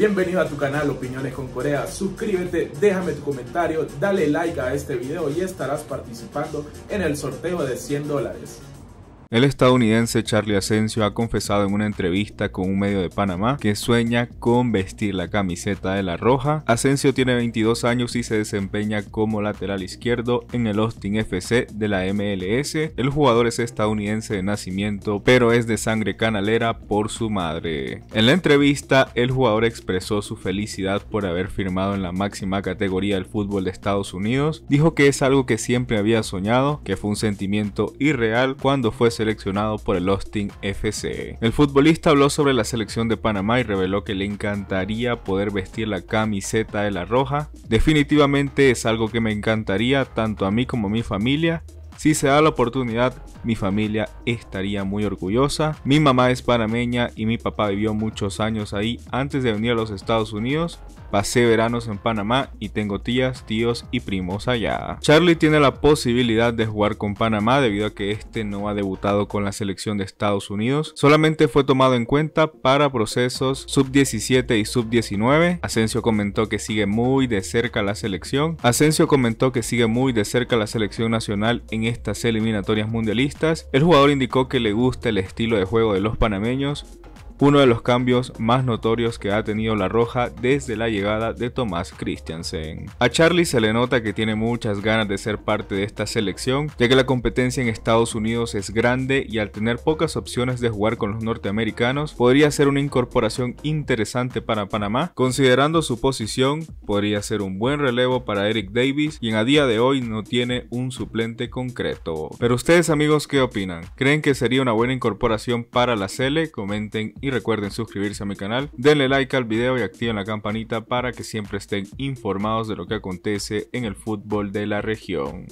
Bienvenido a tu canal Opiniones con Corea, suscríbete, déjame tu comentario, dale like a este video y estarás participando en el sorteo de 100 dólares. El estadounidense Charlie Asensio ha confesado en una entrevista con un medio de Panamá que sueña con vestir la camiseta de la roja. Asensio tiene 22 años y se desempeña como lateral izquierdo en el Austin FC de la MLS. El jugador es estadounidense de nacimiento, pero es de sangre canalera por su madre. En la entrevista, el jugador expresó su felicidad por haber firmado en la máxima categoría del fútbol de Estados Unidos. Dijo que es algo que siempre había soñado, que fue un sentimiento irreal cuando fue seleccionado por el Austin FC. El futbolista habló sobre la selección de Panamá y reveló que le encantaría poder vestir la camiseta de la roja. Definitivamente es algo que me encantaría tanto a mí como a mi familia si se da la oportunidad, mi familia estaría muy orgullosa. Mi mamá es panameña y mi papá vivió muchos años ahí antes de venir a los Estados Unidos. Pasé veranos en Panamá y tengo tías, tíos y primos allá. Charlie tiene la posibilidad de jugar con Panamá debido a que este no ha debutado con la selección de Estados Unidos. Solamente fue tomado en cuenta para procesos sub-17 y sub-19. Asensio comentó que sigue muy de cerca la selección. Asensio comentó que sigue muy de cerca la selección nacional en estas eliminatorias mundialistas. El jugador indicó que le gusta el estilo de juego de los panameños, uno de los cambios más notorios que ha tenido La Roja desde la llegada de Tomás Christiansen. A Charlie se le nota que tiene muchas ganas de ser parte de esta selección, ya que la competencia en Estados Unidos es grande y al tener pocas opciones de jugar con los norteamericanos, podría ser una incorporación interesante para Panamá. Considerando su posición, podría ser un buen relevo para Eric Davis, quien a día de hoy no tiene un suplente concreto. Pero ustedes amigos, ¿qué opinan? ¿Creen que sería una buena incorporación para la Sele? Comenten y recuerden suscribirse a mi canal, denle like al video y activen la campanita para que siempre estén informados de lo que acontece en el fútbol de la región.